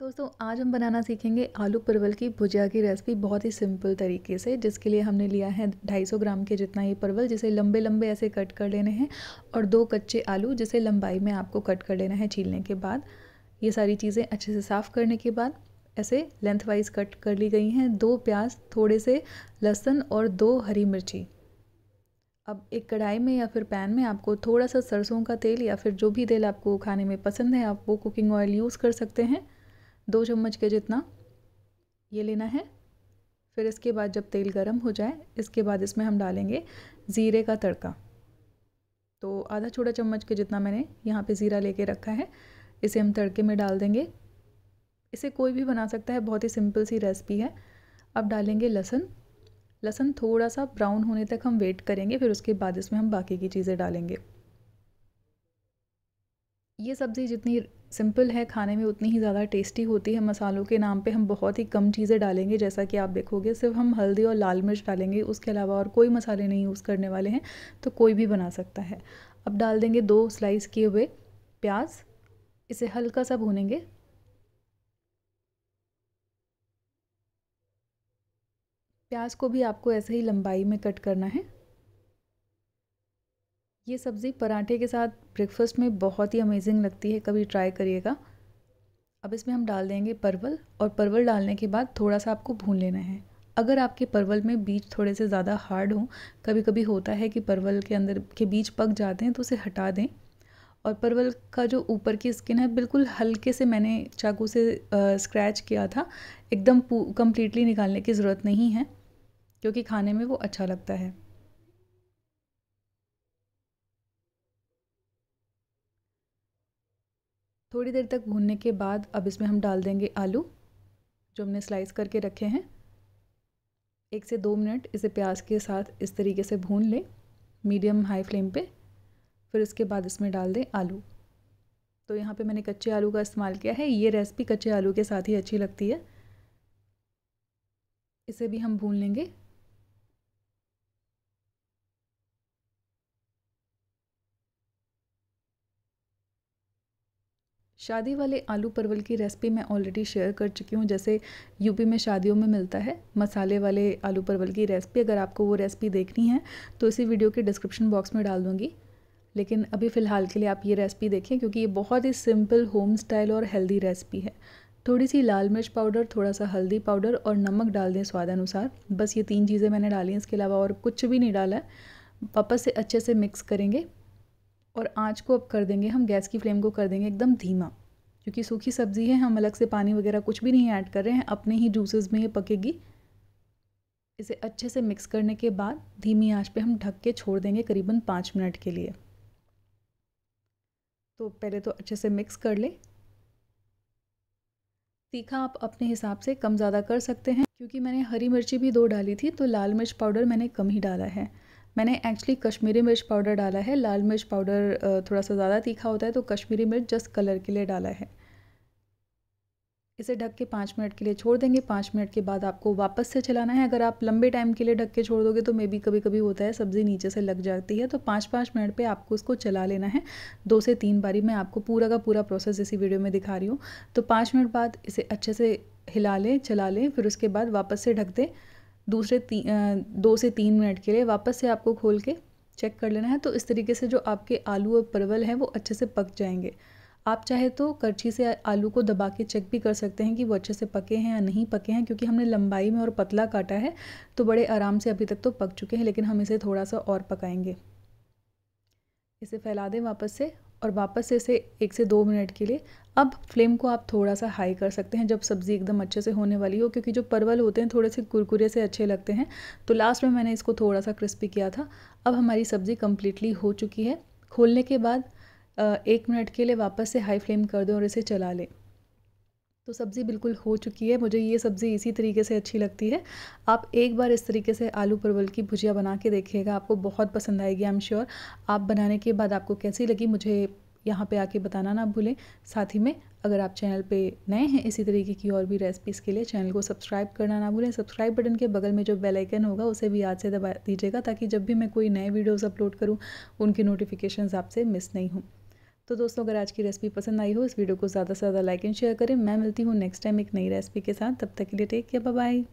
दोस्तों आज हम बनाना सीखेंगे आलू परवल की भुजिया की रेसिपी बहुत ही सिंपल तरीके से जिसके लिए हमने लिया है 250 ग्राम के जितना ये परवल जिसे लंबे लंबे ऐसे कट कर लेने हैं और दो कच्चे आलू जिसे लंबाई में आपको कट कर लेना है छीलने के बाद ये सारी चीज़ें अच्छे से साफ़ करने के बाद ऐसे लेंथ वाइज कट कर ली गई हैं दो प्याज थोड़े से लहसुन और दो हरी मिर्ची अब एक कढ़ाई में या फिर पैन में आपको थोड़ा सा सरसों का तेल या फिर जो भी तेल आपको खाने में पसंद है आप वो कुकिंग ऑयल यूज़ कर सकते हैं दो चम्मच के जितना ये लेना है फिर इसके बाद जब तेल गर्म हो जाए इसके बाद इसमें हम डालेंगे ज़ीरे का तड़का तो आधा छोटा चम्मच के जितना मैंने यहाँ पे ज़ीरा लेके रखा है इसे हम तड़के में डाल देंगे इसे कोई भी बना सकता है बहुत ही सिंपल सी रेसिपी है अब डालेंगे लहसुन लहसुन थोड़ा सा ब्राउन होने तक हम वेट करेंगे फिर उसके बाद इसमें हम बाकी की चीज़ें डालेंगे ये सब्ज़ी जितनी सिंपल है खाने में उतनी ही ज़्यादा टेस्टी होती है मसालों के नाम पे हम बहुत ही कम चीज़ें डालेंगे जैसा कि आप देखोगे सिर्फ हम हल्दी और लाल मिर्च डालेंगे उसके अलावा और कोई मसाले नहीं यूज़ करने वाले हैं तो कोई भी बना सकता है अब डाल देंगे दो स्लाइस किए हुए प्याज इसे हल्का सा भूनेंगे प्याज को भी आपको ऐसे ही लंबाई में कट करना है ये सब्ज़ी पराठे के साथ ब्रेकफास्ट में बहुत ही अमेजिंग लगती है कभी ट्राई करिएगा अब इसमें हम डाल देंगे परवल और परवल डालने के बाद थोड़ा सा आपको भून लेना है अगर आपके परवल में बीज थोड़े से ज़्यादा हार्ड हो कभी कभी होता है कि परवल के अंदर के बीज पक जाते हैं तो उसे हटा दें और परवल का जो ऊपर की स्किन है बिल्कुल हल्के से मैंने चाकू से स्क्रैच किया था एकदम कम्प्लीटली निकालने की ज़रूरत नहीं है क्योंकि खाने में वो अच्छा लगता है थोड़ी देर तक भूनने के बाद अब इसमें हम डाल देंगे आलू जो हमने स्लाइस करके रखे हैं एक से दो मिनट इसे प्याज के साथ इस तरीके से भून लें मीडियम हाई फ्लेम पे फिर उसके बाद इसमें डाल दें आलू तो यहाँ पे मैंने कच्चे आलू का इस्तेमाल किया है ये रेसिपी कच्चे आलू के साथ ही अच्छी लगती है इसे भी हम भून लेंगे शादी वाले आलू परवल की रेसिपी मैं ऑलरेडी शेयर कर चुकी हूँ जैसे यूपी में शादियों में मिलता है मसाले वाले आलू परवल की रेसिपी अगर आपको वो रेसिपी देखनी है तो इसी वीडियो के डिस्क्रिप्शन बॉक्स में डाल दूँगी लेकिन अभी फ़िलहाल के लिए आप ये रेसिपी देखें क्योंकि ये बहुत ही सिंपल होम स्टाइल और हेल्दी रेसिपी है थोड़ी सी लाल मिर्च पाउडर थोड़ा सा हल्दी पाउडर और नमक डाल दें स्वादानुसार बस ये तीन चीज़ें मैंने डाली हैं इसके अलावा और कुछ भी नहीं डाला है वापस से अच्छे से मिक्स करेंगे और आँच को अब कर देंगे हम गैस की फ्लेम को कर देंगे एकदम धीमा क्योंकि सूखी सब्ज़ी है हम अलग से पानी वगैरह कुछ भी नहीं ऐड कर रहे हैं अपने ही जूसेस में ये पकेगी इसे अच्छे से मिक्स करने के बाद धीमी आंच पे हम ढक के छोड़ देंगे करीबन पाँच मिनट के लिए तो पहले तो अच्छे से मिक्स कर ले तीखा आप अपने हिसाब से कम ज़्यादा कर सकते हैं क्योंकि मैंने हरी मिर्ची भी दो डाली थी तो लाल मिर्च पाउडर मैंने कम ही डाला है मैंने एक्चुअली कश्मीरी मिर्च पाउडर डाला है लाल मिर्च पाउडर थोड़ा सा ज़्यादा तीखा होता है तो कश्मीरी मिर्च जस्ट कलर के लिए डाला है इसे ढक के पाँच मिनट के लिए छोड़ देंगे पाँच मिनट के बाद आपको वापस से चलाना है अगर आप लंबे टाइम के लिए ढक के छोड़ दोगे तो मे बी कभी कभी होता है सब्ज़ी नीचे से लग जाती है तो पाँच पाँच मिनट पे आपको इसको चला लेना है दो से तीन बारी मैं आपको पूरा का पूरा प्रोसेस इसी वीडियो में दिखा रही हूँ तो पाँच मिनट बाद इसे अच्छे से हिला लें चला लें फिर उसके बाद वापस से ढक दें दूसरे दो से तीन मिनट के लिए वापस से आपको खोल के चेक कर लेना है तो इस तरीके से जो आपके आलू और परवल हैं वो अच्छे से पक जाएंगे आप चाहे तो करछी से आलू को दबा के चेक भी कर सकते हैं कि वो अच्छे से पके हैं या नहीं पके हैं क्योंकि हमने लंबाई में और पतला काटा है तो बड़े आराम से अभी तक तो पक चुके हैं लेकिन हम इसे थोड़ा सा और पकाएंगे इसे फैला दें वापस से और वापस से इसे एक से दो मिनट के लिए अब फ्लेम को आप थोड़ा सा हाई कर सकते हैं जब सब्ज़ी एकदम अच्छे से होने वाली हो क्योंकि जो परवल होते हैं थोड़े से कुरकुरे से अच्छे लगते हैं तो लास्ट में मैंने इसको थोड़ा सा क्रिस्पी किया था अब हमारी सब्ज़ी कम्प्लीटली हो चुकी है खोलने के बाद एक मिनट के लिए वापस से हाई फ्लेम कर दें और इसे चला लें तो सब्ज़ी बिल्कुल हो चुकी है मुझे ये सब्ज़ी इसी तरीके से अच्छी लगती है आप एक बार इस तरीके से आलू परवल की भुजिया बना के देखिएगा आपको बहुत पसंद आएगी आई एम श्योर आप बनाने के बाद आपको कैसी लगी मुझे यहाँ पे आके बताना ना भूलें साथ ही में अगर आप चैनल पे नए हैं इसी तरीके की और भी रेसिपीज़ के लिए चैनल को सब्सक्राइब करना ना भूलें सब्सक्राइब बटन के बगल में जो बेल आइकन होगा उसे भी याद से दबा दीजिएगा ताकि जब भी मैं कोई नए वीडियोस अपलोड करूँ उनके नोटिफिकेशंस आपसे मिस नहीं हों तो दोस्तों अगर आज की रेसिपी पसंद आई हो इस वीडियो को ज़्यादा से ज़्यादा लाइक एंड शेयर करें मैं मिलती हूँ नेक्स्ट टाइम एक नई रेसिपी के साथ तब तक के लिए टेक केयर बाय